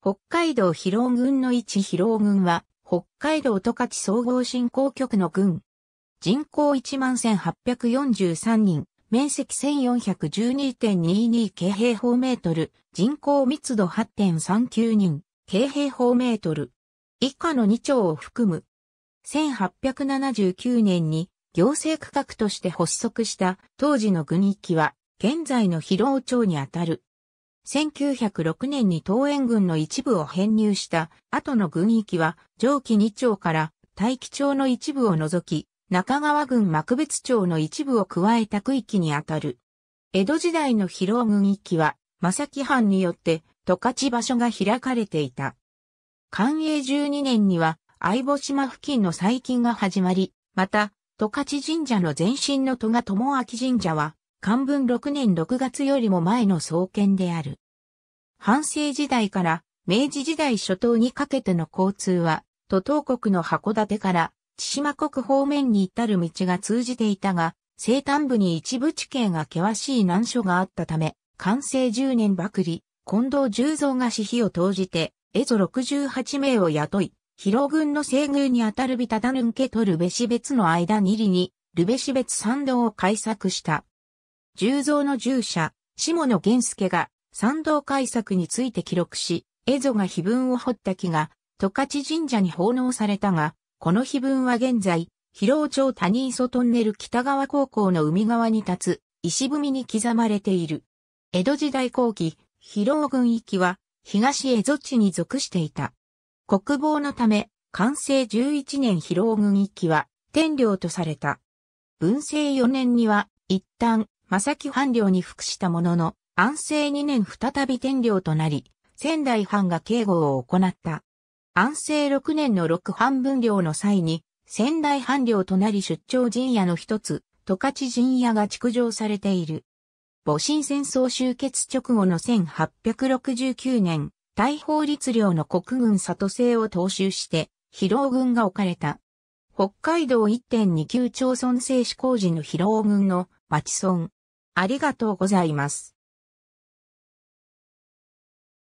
北海道広尾軍の一広尾軍は、北海道十勝総合振興局の軍。人口11,843人、面積1412.22京平方メートル、人口密度8.39人、京平方メートル。以下の2町を含む。1879年に行政区画として発足した当時の郡域は、現在の広尾町にあたる。1906年に東園軍の一部を編入した後の軍域は上記2町から大気町の一部を除き中川郡幕別町の一部を加えた区域にあたる。江戸時代の広尾軍域は正木藩によって十勝場所が開かれていた。寛永12年には相保島付近の再建が始まり、また十勝神社の前身の戸賀智明神社は漢文6年6月よりも前の創建である。半世時代から明治時代初頭にかけての交通は、都東国の函館から千島国方面に至る道が通じていたが、西端部に一部地形が険しい難所があったため、完成10年ばくり、近藤十三が私費を投じて、蝦夷68名を雇い、広軍の西宮にあたるビタダヌンケとルベシ別の間にりに、ルベシ別参道を開削した。重蔵の従者、下野源介が、参道改作について記録し、蝦夷が碑文を掘った木が、十勝神社に奉納されたが、この碑文は現在、広尾町谷磯トンネル北川高校の海側に立つ、石踏みに刻まれている。江戸時代後期、広尾郡域は、東蝦夷地に属していた。国防のため、完成11年広尾郡域は、天領とされた。文政4年には、一旦、正木藩領に服したものの、安政2年再び天領となり、仙台藩が警護を行った。安政6年の六藩分領の際に、仙台藩領となり出張陣屋の一つ、十勝陣屋が築城されている。戊辰戦争終結直後の1869年、大法律領の国軍里制を踏襲して、広尾軍が置かれた。北海道1.29町村制施工時の広尾軍の町村、ありがとうございます。